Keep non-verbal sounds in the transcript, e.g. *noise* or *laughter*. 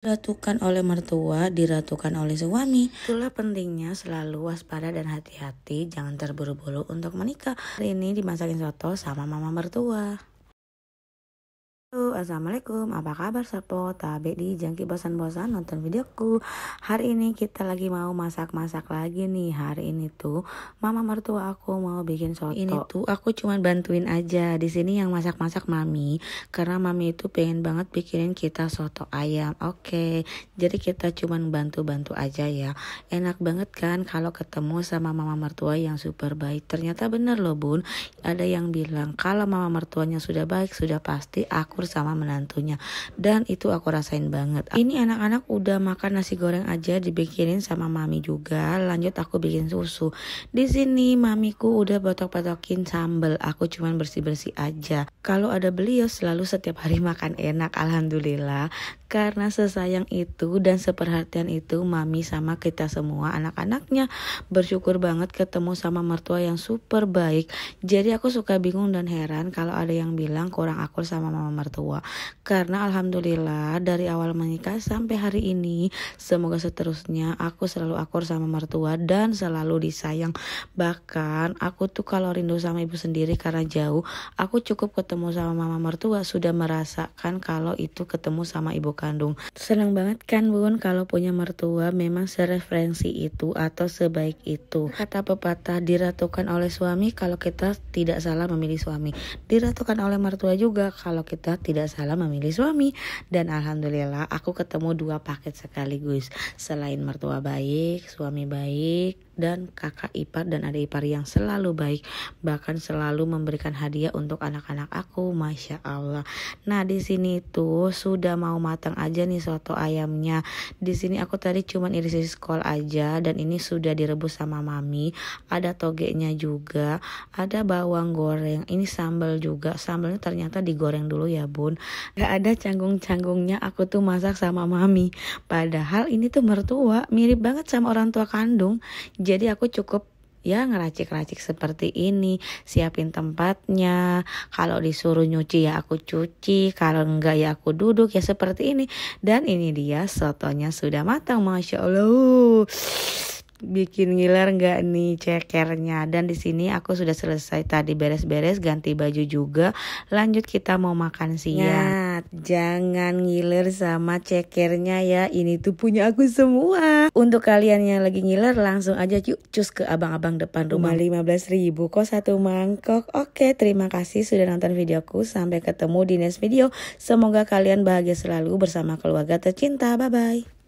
diratukan oleh mertua, diratukan oleh suami. Itulah pentingnya selalu waspada dan hati-hati, jangan terburu-buru untuk menikah. Hari ini dimasakin soto sama mama mertua. Halo, Assalamualaikum, apa kabar Sapo? Tabe di Jangki bosan-bosan nonton videoku Hari ini kita lagi mau masak-masak lagi nih Hari ini tuh mama mertua aku mau bikin soto Ini tuh aku cuma bantuin aja di sini yang masak-masak mami Karena mami itu pengen banget bikinin kita soto ayam Oke, jadi kita cuma bantu-bantu aja ya Enak banget kan kalau ketemu sama mama mertua yang super baik Ternyata bener loh bun Ada yang bilang kalau mama mertuanya sudah baik sudah pasti aku bersama menantunya dan itu aku rasain banget ini anak-anak udah makan nasi goreng aja dibikinin sama mami juga lanjut aku bikin susu di sini mamiku udah botok botokin sambel aku cuman bersih-bersih aja kalau ada beliau selalu setiap hari *laughs* makan enak alhamdulillah karena sesayang itu dan seperhatian itu mami sama kita semua anak-anaknya. Bersyukur banget ketemu sama mertua yang super baik. Jadi aku suka bingung dan heran kalau ada yang bilang kurang akur sama mama mertua. Karena alhamdulillah dari awal menikah sampai hari ini semoga seterusnya aku selalu akur sama mertua dan selalu disayang. Bahkan aku tuh kalau rindu sama ibu sendiri karena jauh, aku cukup ketemu sama mama mertua sudah merasakan kalau itu ketemu sama ibu kandung. Senang banget kan bun kalau punya mertua memang sereferensi itu atau sebaik itu. Kata pepatah diratukan oleh suami kalau kita tidak salah memilih suami. Diratukan oleh mertua juga kalau kita tidak salah memilih suami. Dan alhamdulillah aku ketemu dua paket sekaligus. Selain mertua baik, suami baik, dan kakak ipar dan adik ipar yang selalu baik bahkan selalu memberikan hadiah untuk anak-anak aku masya Allah nah di sini tuh sudah mau mata iseng aja nih soto ayamnya. Di sini aku tadi cuman iris-iris kol aja dan ini sudah direbus sama mami. Ada toge nya juga, ada bawang goreng. Ini sambal juga. Sambalnya ternyata digoreng dulu ya, Bun. Gak ada canggung-canggungnya aku tuh masak sama mami. Padahal ini tuh mertua, mirip banget sama orang tua kandung. Jadi aku cukup ya ngeracik-racik seperti ini siapin tempatnya kalau disuruh nyuci ya aku cuci kalau enggak ya aku duduk ya seperti ini dan ini dia sotonya sudah matang masya allah bikin ngiler nggak nih cekernya dan di sini aku sudah selesai tadi beres-beres ganti baju juga lanjut kita mau makan siang ya, jangan ngiler sama cekernya ya ini tuh punya aku semua untuk kalian yang lagi ngiler langsung aja yuk cus ke abang-abang depan rumah lima belas ribu kok satu mangkok oke terima kasih sudah nonton videoku sampai ketemu di next video semoga kalian bahagia selalu bersama keluarga tercinta bye bye